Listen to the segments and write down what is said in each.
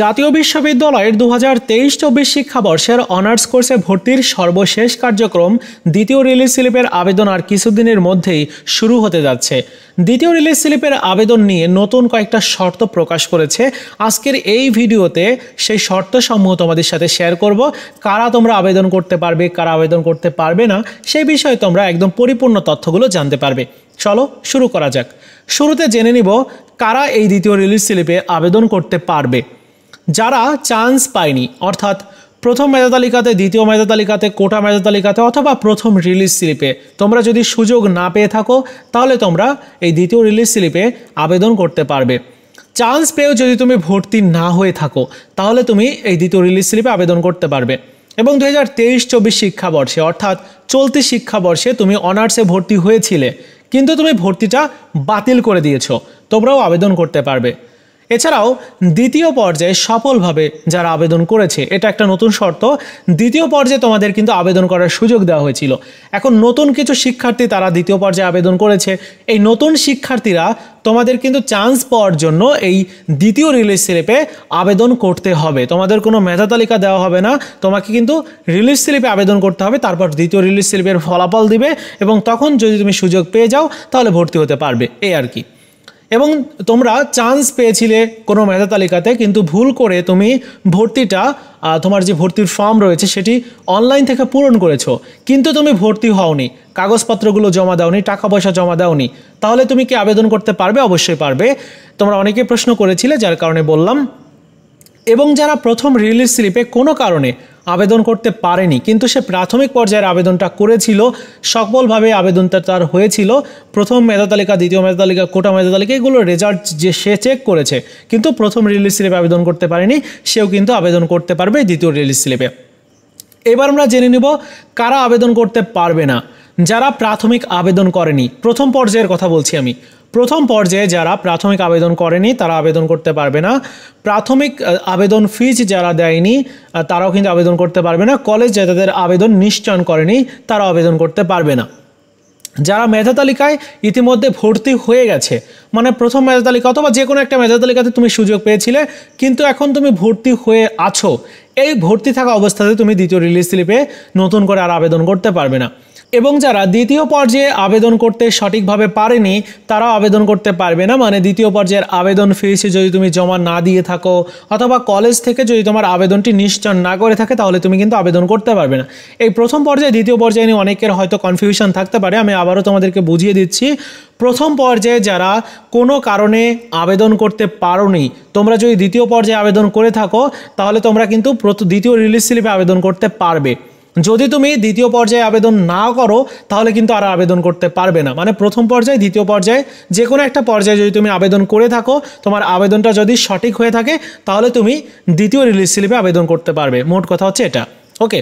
জাতীয় বিশ্ববিদ্যালয়ের দু হাজার তেইশ চব্বিশ শিক্ষাবর্ষের অনার্স কোর্সে ভর্তির সর্বশেষ কার্যক্রম দ্বিতীয় রিলিজ স্লিপের আবেদন আর কিছুদিনের মধ্যেই শুরু হতে যাচ্ছে দ্বিতীয় রিলিজ স্লিপের আবেদন নিয়ে নতুন কয়েকটা শর্ত প্রকাশ করেছে আজকের এই ভিডিওতে সেই শর্ত সমূহ তোমাদের সাথে শেয়ার করব কারা তোমরা আবেদন করতে পারবে কারা আবেদন করতে পারবে না সেই বিষয়ে তোমরা একদম পরিপূর্ণ তথ্যগুলো জানতে পারবে চলো শুরু করা যাক শুরুতে জেনে নিব কারা এই দ্বিতীয় রিলিজ স্লিপে আবেদন করতে পারবে যারা চান্স পায়নি অর্থাৎ প্রথম মেধা তালিকাতে দ্বিতীয় মেধা তালিকাতে কোটা মেধা তালিকাতে অথবা প্রথম রিলিজ স্লিপে তোমরা যদি সুযোগ না পেয়ে থাকো তাহলে তোমরা এই দ্বিতীয় রিলিজ স্লিপে আবেদন করতে পারবে চান্স পেয়েও যদি তুমি ভর্তি না হয়ে থাকো তাহলে তুমি এই দ্বিতীয় রিলিজ স্লিপে আবেদন করতে পারবে এবং দু হাজার তেইশ চব্বিশ শিক্ষাবর্ষে অর্থাৎ চলতি শিক্ষাবর্ষে তুমি অনার্সে ভর্তি হয়েছিলে কিন্তু তুমি ভর্তিটা বাতিল করে দিয়েছো তোমরাও আবেদন করতে পারবে এছাড়াও দ্বিতীয় পর্যায়ে সফলভাবে যারা আবেদন করেছে এটা একটা নতুন শর্ত দ্বিতীয় পর্যায়ে তোমাদের কিন্তু আবেদন করার সুযোগ দেওয়া হয়েছিল এখন নতুন কিছু শিক্ষার্থী তারা দ্বিতীয় পর্যায়ে আবেদন করেছে এই নতুন শিক্ষার্থীরা তোমাদের কিন্তু চান্স পাওয়ার জন্য এই দ্বিতীয় রিলিজ স্লিপে আবেদন করতে হবে তোমাদের কোনো মেধা তালিকা দেওয়া হবে না তোমাকে কিন্তু রিলিজ স্লিপে আবেদন করতে হবে তারপর দ্বিতীয় রিলিজ স্লিপের ফলাফল দিবে এবং তখন যদি তুমি সুযোগ পেয়ে যাও তাহলে ভর্তি হতে পারবে এই আর কি এবং তোমরা চান্স পেয়েছিলে কোনো মেধা তালিকাতে কিন্তু ভুল করে তুমি ভর্তিটা তোমার যে ভর্তির ফর্ম রয়েছে সেটি অনলাইন থেকে পূরণ করেছো কিন্তু তুমি ভর্তি হওনি কাগজপত্রগুলো জমা দাওনি টাকা পয়সা জমা দাওনি তাহলে তুমি কি আবেদন করতে পারবে অবশ্যই পারবে তোমরা অনেকে প্রশ্ন করেছিলে যার কারণে বললাম এবং যারা প্রথম রিলিজ স্লিপে কোনো কারণে আবেদন করতে পারেনি কিন্তু সে প্রাথমিক পর্যায়ের আবেদনটা করেছিল সফলভাবে আবেদনটা তার হয়েছিল প্রথম মেধা তালিকা দ্বিতীয় মেধা তালিকা কোটা মেধা তালিকা এগুলোর রেজাল্ট যে সে চেক করেছে কিন্তু প্রথম রিলিজ স্লিপে আবেদন করতে পারেনি সেও কিন্তু আবেদন করতে পারবে দ্বিতীয় রিলিজ স্লিপে এবার আমরা জেনে নেব কারা আবেদন করতে পারবে না যারা প্রাথমিক আবেদন করেনি প্রথম পর্যায়ের কথা বলছি আমি প্রথম পর্যায়ে যারা প্রাথমিক আবেদন করেনি তারা আবেদন করতে পারবে না প্রাথমিক আবেদন ফিজ যারা দেয়নি তারাও কিন্তু আবেদন করতে পারবে না কলেজ যাদের আবেদন নিশ্চয়ন করেনি তারা আবেদন করতে পারবে না যারা মেধা তালিকায় ইতিমধ্যে ভর্তি হয়ে গেছে মানে প্রথম মেধা তালিকা অথবা যে কোনো একটা মেধা তালিকাতে তুমি সুযোগ পেয়েছিলে কিন্তু এখন তুমি ভর্তি হয়ে আছো এই ভর্তি থাকা অবস্থাতে তুমি দ্বিতীয় রিলিজ স্লিপে নতুন করে আর আবেদন করতে পারবে না এবং যারা দ্বিতীয় পর্যায়ে আবেদন করতে সঠিকভাবে পারেনি তারা আবেদন করতে পারবে না মানে দ্বিতীয় পর্যায়ের আবেদন ফিস যদি তুমি জমা না দিয়ে থাকো অথবা কলেজ থেকে যদি তোমার আবেদনটি নিশ্চয় না করে থাকে তাহলে তুমি কিন্তু আবেদন করতে পারবে না এই প্রথম পর্যায়ে দ্বিতীয় পর্যায়ে নিয়ে অনেকের হয়তো কনফিউশন থাকতে পারে আমি আবারও তোমাদেরকে বুঝিয়ে দিচ্ছি প্রথম পর্যায়ে যারা কোনো কারণে আবেদন করতে নি তোমরা যদি দ্বিতীয় পর্যায়ে আবেদন করে থাকো তাহলে তোমরা কিন্তু দ্বিতীয় রিলিজ স্লিপে আবেদন করতে পারবে যদি তুমি দ্বিতীয় পর্যায়ে আবেদন না করো তাহলে কিন্তু আর আবেদন করতে পারবে না মানে প্রথম পর্যায়ে দ্বিতীয় পর্যায়ে যে কোনো একটা পর্যায়ে যদি তুমি আবেদন করে থাকো তোমার আবেদনটা যদি সঠিক হয়ে থাকে তাহলে তুমি দ্বিতীয় রিলিজ স্লিপে আবেদন করতে পারবে মোট কথা হচ্ছে এটা ওকে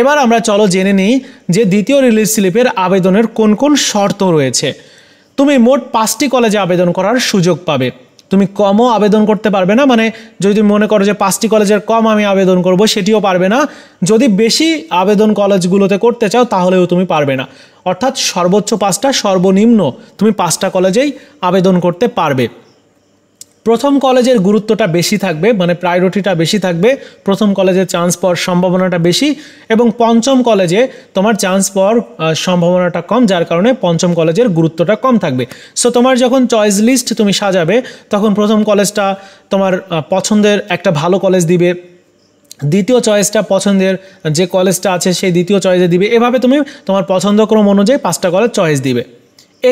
এবার আমরা চলো জেনে নিই যে দ্বিতীয় রিলিজ স্লিপের আবেদনের কোন কোন শর্ত রয়েছে তুমি মোট পাঁচটি কলেজে আবেদন করার সুযোগ পাবে তুমি কমও আবেদন করতে পারবে না মানে যদি মনে করো যে পাঁচটি কলেজের কম আমি আবেদন করব সেটিও পারবে না যদি বেশি আবেদন কলেজগুলোতে করতে চাও তাহলেও তুমি পারবে না অর্থাৎ সর্বোচ্চ পাঁচটা সর্বনিম্ন তুমি পাঁচটা কলেজেই আবেদন করতে পারবে প্রথম কলেজের গুরুত্বটা বেশি থাকবে মানে প্রায়োরিটিটা বেশি থাকবে প্রথম কলেজে চান্স পাওয়ার সম্ভাবনাটা বেশি এবং পঞ্চম কলেজে তোমার চান্স পাওয়ার সম্ভাবনাটা কম যার কারণে পঞ্চম কলেজের গুরুত্বটা কম থাকবে সো তোমার যখন চয়েস লিস্ট তুমি সাজাবে তখন প্রথম কলেজটা তোমার পছন্দের একটা ভালো কলেজ দিবে দ্বিতীয় চয়েসটা পছন্দের যে কলেজটা আছে সেই দ্বিতীয় চয়েসে দিবে এভাবে তুমি তোমার পছন্দক্রম অনুযায়ী পাঁচটা কলেজ চয়েস দিবে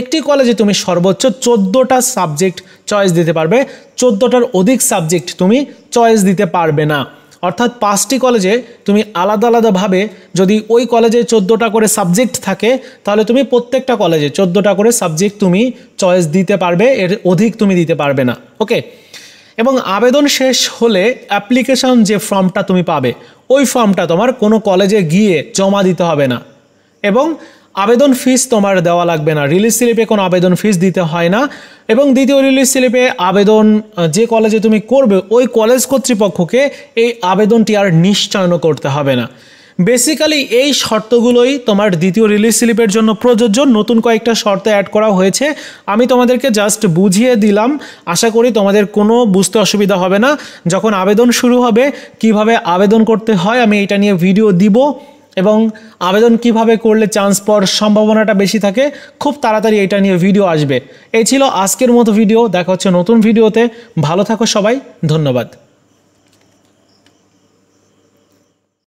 একটি কলেজে তুমি সর্বোচ্চ চোদ্দোটা সাবজেক্ট চয়েস দিতে পারবে চোদ্দোটার অধিক সাবজেক্ট তুমি চয়েস দিতে পারবে না অর্থাৎ পাঁচটি কলেজে তুমি আলাদা আলাদাভাবে যদি ওই কলেজে চোদ্দোটা করে সাবজেক্ট থাকে তাহলে তুমি প্রত্যেকটা কলেজে চোদ্দোটা করে সাবজেক্ট তুমি চয়েস দিতে পারবে এর অধিক তুমি দিতে পারবে না ওকে এবং আবেদন শেষ হলে অ্যাপ্লিকেশন যে ফর্মটা তুমি পাবে ওই ফর্মটা তোমার কোনো কলেজে গিয়ে জমা দিতে হবে না এবং আবেদন ফিস তোমার দেওয়া লাগবে না রিলিজ স্লিপে কোনো আবেদন ফিস দিতে হয় না এবং দ্বিতীয় রিলিজ স্লিপে আবেদন যে কলেজে তুমি করবে ওই কলেজ কর্তৃপক্ষকে এই আবেদনটি আর নিশ্চয়ন করতে হবে না বেসিক্যালি এই শর্তগুলোই তোমার দ্বিতীয় রিলিজ স্লিপের জন্য প্রযোজ্য নতুন কয়েকটা শর্ত অ্যাড করা হয়েছে আমি তোমাদেরকে জাস্ট বুঝিয়ে দিলাম আশা করি তোমাদের কোনো বুঝতে অসুবিধা হবে না যখন আবেদন শুরু হবে কিভাবে আবেদন করতে হয় আমি এটা নিয়ে ভিডিও দিব এবং আবেদন কিভাবে করলে চান্স পাওয়ার সম্ভাবনাটা বেশি থাকে খুব তাড়াতাড়ি এটা নিয়ে ভিডিও আসবে এই ছিল আজকের মতো ভিডিও দেখা হচ্ছে নতুন ভিডিওতে ভালো থাকো সবাই ধন্যবাদ